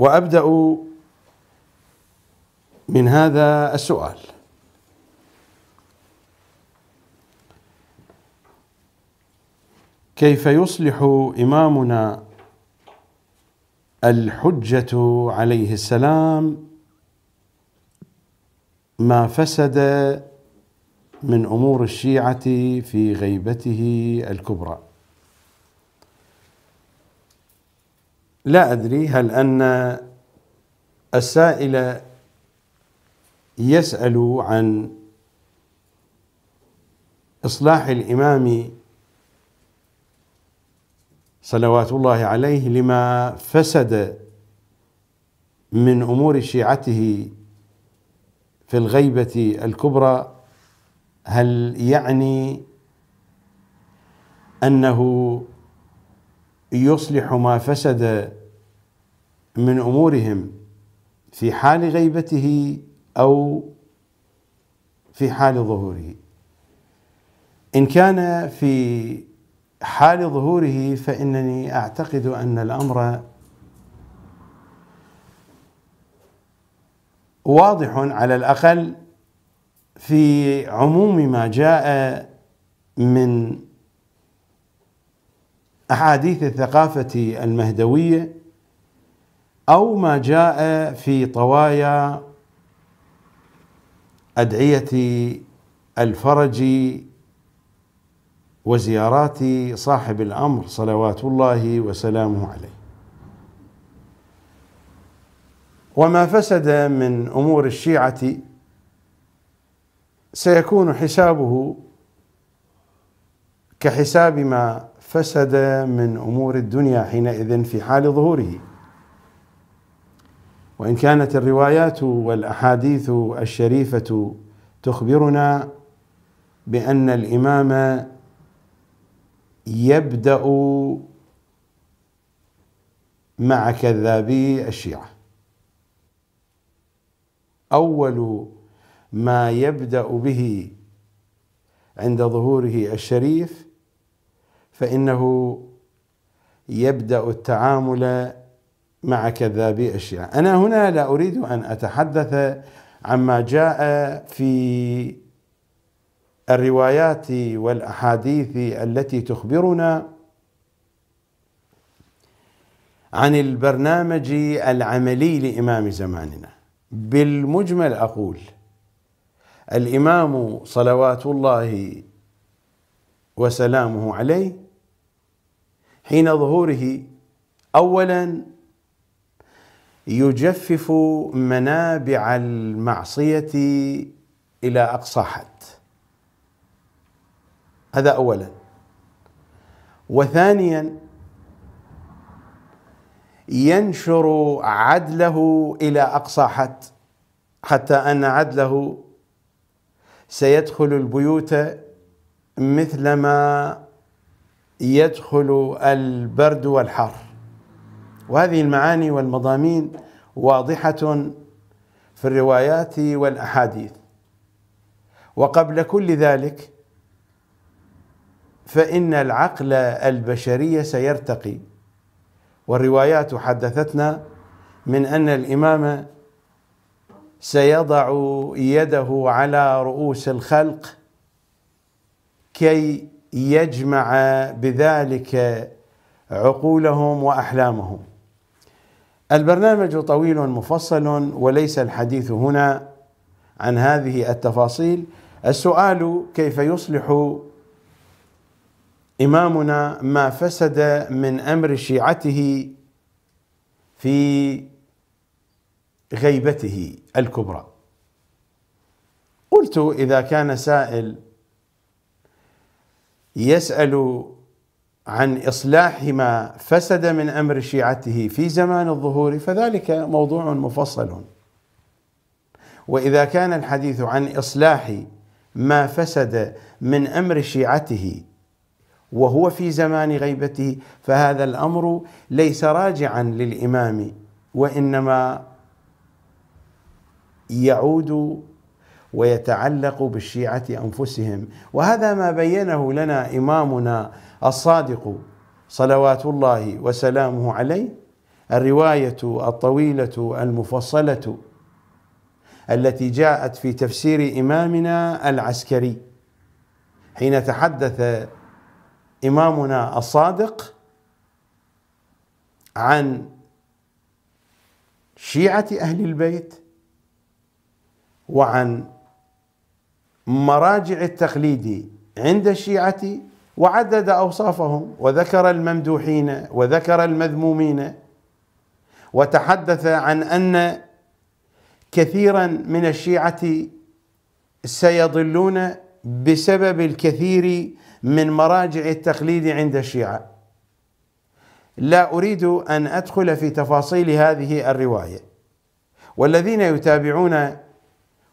وابدا من هذا السؤال كيف يصلح امامنا الحجه عليه السلام ما فسد من امور الشيعه في غيبته الكبرى لا أدري هل أن السائل يسأل عن إصلاح الإمام صلوات الله عليه لما فسد من أمور شيعته في الغيبة الكبرى هل يعني أنه يصلح ما فسد من امورهم في حال غيبته او في حال ظهوره ان كان في حال ظهوره فانني اعتقد ان الامر واضح على الاقل في عموم ما جاء من احاديث الثقافه المهدويه أو ما جاء في طوايا أدعية الفرج وزيارات صاحب الأمر صلوات الله وسلامه عليه وما فسد من أمور الشيعة سيكون حسابه كحساب ما فسد من امور الدنيا حينئذ في حال ظهوره وإن كانت الروايات والأحاديث الشريفة تخبرنا بأن الإمام يبدأ مع كذابي الشيعة أول ما يبدأ به عند ظهوره الشريف فإنه يبدأ التعامل مع كذابي الشيعة أنا هنا لا أريد أن أتحدث عما جاء في الروايات والأحاديث التي تخبرنا عن البرنامج العملي لإمام زماننا بالمجمل أقول الإمام صلوات الله وسلامه عليه حين ظهوره اولا يجفف منابع المعصيه الى اقصى حد هذا اولا وثانيا ينشر عدله الى اقصى حد حتى ان عدله سيدخل البيوت مثلما يدخل البرد والحر وهذه المعاني والمضامين واضحة في الروايات والأحاديث وقبل كل ذلك فإن العقل البشري سيرتقي والروايات حدثتنا من أن الإمام سيضع يده على رؤوس الخلق كي يجمع بذلك عقولهم وأحلامهم البرنامج طويل مفصل وليس الحديث هنا عن هذه التفاصيل السؤال كيف يصلح إمامنا ما فسد من أمر شيعته في غيبته الكبرى قلت إذا كان سائل يسأل عن اصلاح ما فسد من امر شيعته في زمان الظهور فذلك موضوع مفصل واذا كان الحديث عن اصلاح ما فسد من امر شيعته وهو في زمان غيبته فهذا الامر ليس راجعا للامام وانما يعود ويتعلق بالشيعة أنفسهم وهذا ما بينه لنا إمامنا الصادق صلوات الله وسلامه عليه الرواية الطويلة المفصلة التي جاءت في تفسير إمامنا العسكري حين تحدث إمامنا الصادق عن شيعة أهل البيت وعن مراجع التقليد عند الشيعة وعدد أوصافهم وذكر الممدوحين وذكر المذمومين وتحدث عن أن كثيرا من الشيعة سيضلون بسبب الكثير من مراجع التقليد عند الشيعة لا أريد أن أدخل في تفاصيل هذه الرواية والذين يتابعون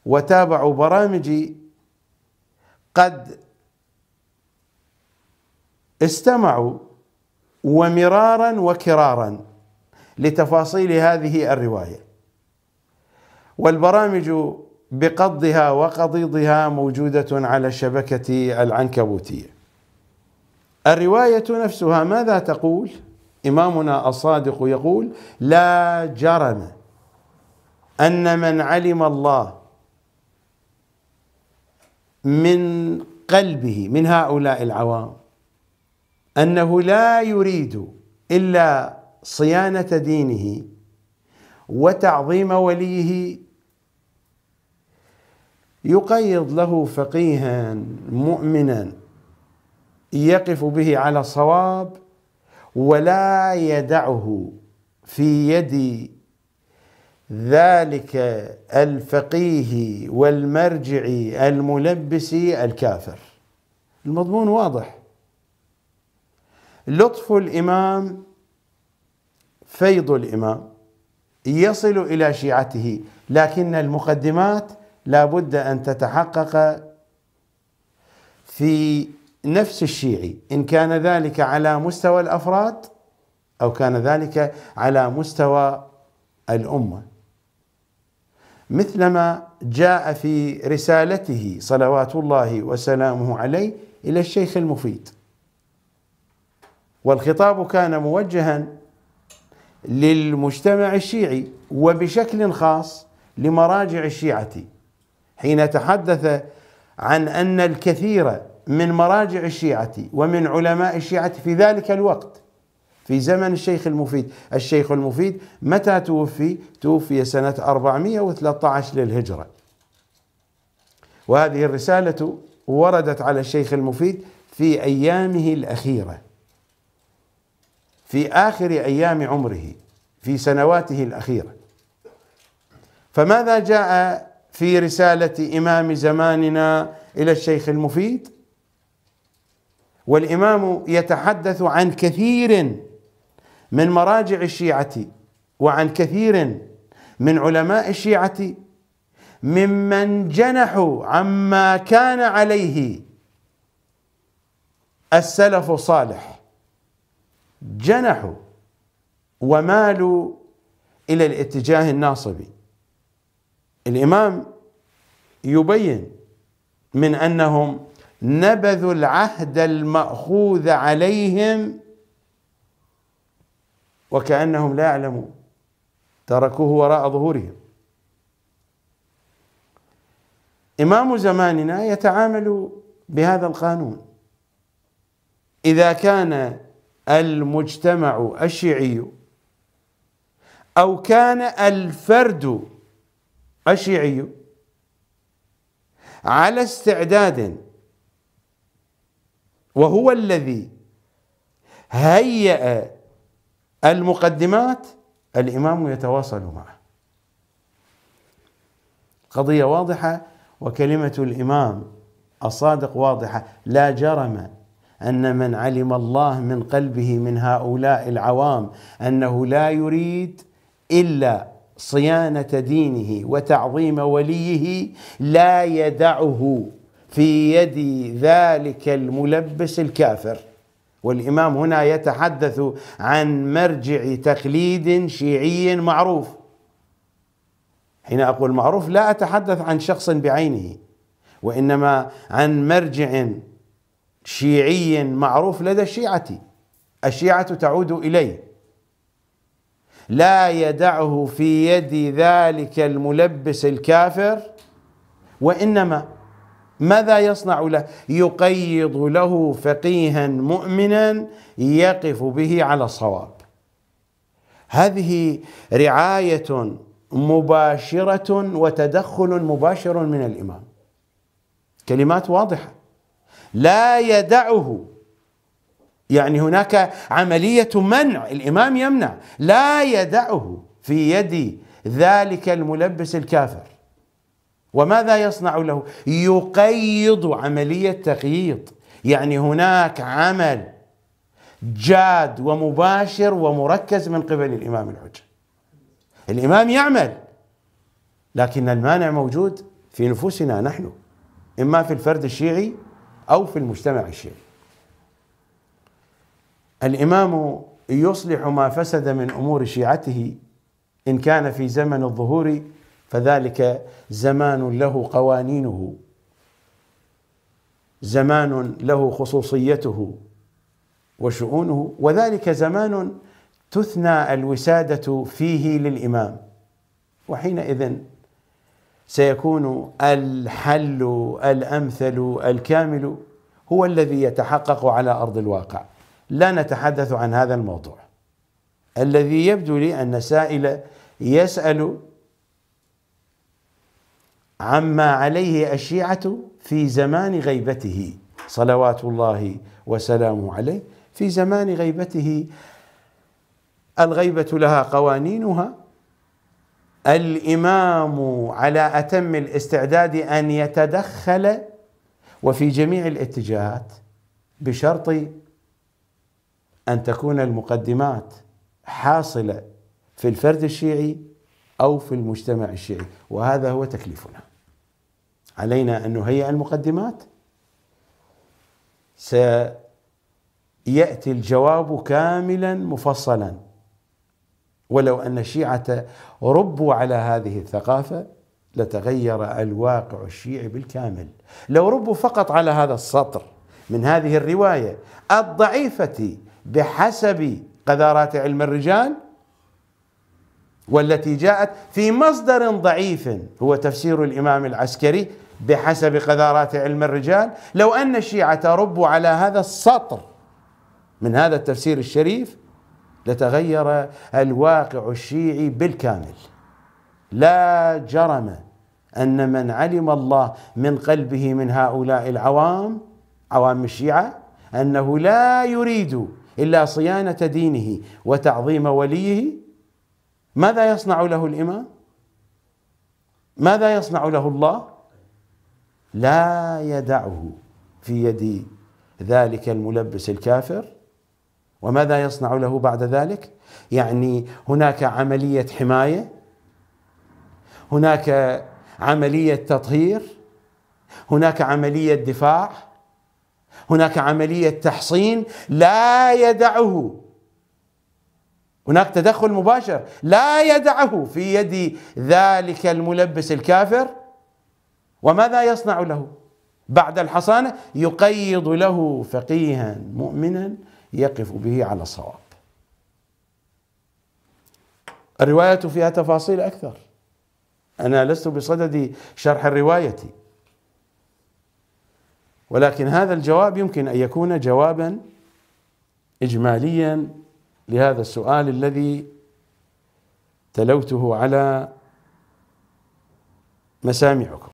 وتابعوا برامجي قد استمعوا ومرارا وكرارا لتفاصيل هذه الروايه والبرامج بقضها وقضيضها موجوده على الشبكه العنكبوتيه الروايه نفسها ماذا تقول امامنا الصادق يقول لا جرم ان من علم الله من قلبه من هؤلاء العوام انه لا يريد الا صيانه دينه وتعظيم وليه يقيض له فقيها مؤمنا يقف به على الصواب ولا يدعه في يد ذلك الفقيه والمرجع الملبس الكافر المضمون واضح لطف الامام فيض الامام يصل الى شيعته لكن المقدمات لا بد ان تتحقق في نفس الشيعي ان كان ذلك على مستوى الافراد او كان ذلك على مستوى الامه مثلما جاء في رسالته صلوات الله وسلامه عليه الى الشيخ المفيد والخطاب كان موجها للمجتمع الشيعي وبشكل خاص لمراجع الشيعه حين تحدث عن ان الكثير من مراجع الشيعه ومن علماء الشيعه في ذلك الوقت في زمن الشيخ المفيد الشيخ المفيد متى توفي توفي سنة 413 للهجرة وهذه الرسالة وردت على الشيخ المفيد في أيامه الأخيرة في آخر أيام عمره في سنواته الأخيرة فماذا جاء في رسالة إمام زماننا إلى الشيخ المفيد والإمام يتحدث عن كثير من مراجع الشيعة وعن كثير من علماء الشيعة ممن جنحوا عما كان عليه السلف الصالح جنحوا ومالوا الى الاتجاه الناصبي الامام يبين من انهم نبذوا العهد الماخوذ عليهم وكأنهم لا يعلمون تركوه وراء ظهورهم إمام زماننا يتعامل بهذا القانون إذا كان المجتمع الشيعي أو كان الفرد الشيعي على استعداد وهو الذي هيأ المقدمات الإمام يتواصل معه قضية واضحة وكلمة الإمام الصادق واضحة لا جرم أن من علم الله من قلبه من هؤلاء العوام أنه لا يريد إلا صيانة دينه وتعظيم وليه لا يدعه في يد ذلك الملبس الكافر والإمام هنا يتحدث عن مرجع تقليد شيعي معروف حين أقول معروف لا أتحدث عن شخص بعينه وإنما عن مرجع شيعي معروف لدى الشيعة الشيعة تعود إليه لا يدعه في يد ذلك الملبس الكافر وإنما ماذا يصنع له يقيض له فقيها مؤمنا يقف به على الصواب هذه رعايه مباشره وتدخل مباشر من الامام كلمات واضحه لا يدعه يعني هناك عمليه منع الامام يمنع لا يدعه في يد ذلك الملبس الكافر وماذا يصنع له يقيض عملية تقييد يعني هناك عمل جاد ومباشر ومركز من قبل الإمام الحجة الإمام يعمل لكن المانع موجود في نفوسنا نحن إما في الفرد الشيعي أو في المجتمع الشيعي الإمام يصلح ما فسد من أمور شيعته إن كان في زمن الظهور فذلك زمان له قوانينه زمان له خصوصيته وشؤونه وذلك زمان تثنى الوساده فيه للامام وحينئذ سيكون الحل الامثل الكامل هو الذي يتحقق على ارض الواقع لا نتحدث عن هذا الموضوع الذي يبدو لي ان سائل يسال عما عليه الشيعة في زمان غيبته صلوات الله وسلامه عليه في زمان غيبته الغيبة لها قوانينها الإمام على أتم الاستعداد أن يتدخل وفي جميع الاتجاهات بشرط أن تكون المقدمات حاصلة في الفرد الشيعي أو في المجتمع الشيعي وهذا هو تكليفنا علينا أن نهيئ المقدمات سيأتي الجواب كاملا مفصلا ولو أن الشيعة ربوا على هذه الثقافة لتغير الواقع الشيعي بالكامل لو ربوا فقط على هذا السطر من هذه الرواية الضعيفة بحسب قذارات علم الرجال والتي جاءت في مصدر ضعيف هو تفسير الامام العسكري بحسب قذارات علم الرجال لو أن الشيعة ربوا على هذا السطر من هذا التفسير الشريف لتغير الواقع الشيعي بالكامل لا جرم أن من علم الله من قلبه من هؤلاء العوام عوام الشيعة أنه لا يريد إلا صيانة دينه وتعظيم وليه ماذا يصنع له الإمام؟ ماذا يصنع له الله؟ لا يدعه في يد ذلك الملبس الكافر وماذا يصنع له بعد ذلك؟ يعني هناك عمليه حمايه هناك عمليه تطهير هناك عمليه دفاع هناك عمليه تحصين لا يدعه هناك تدخل مباشر لا يدعه في يد ذلك الملبس الكافر وماذا يصنع له بعد الحصانة يقيض له فقيها مؤمنا يقف به على الصواب الرواية فيها تفاصيل أكثر أنا لست بصدد شرح الرواية ولكن هذا الجواب يمكن أن يكون جوابا إجماليا لهذا السؤال الذي تلوته على مسامعكم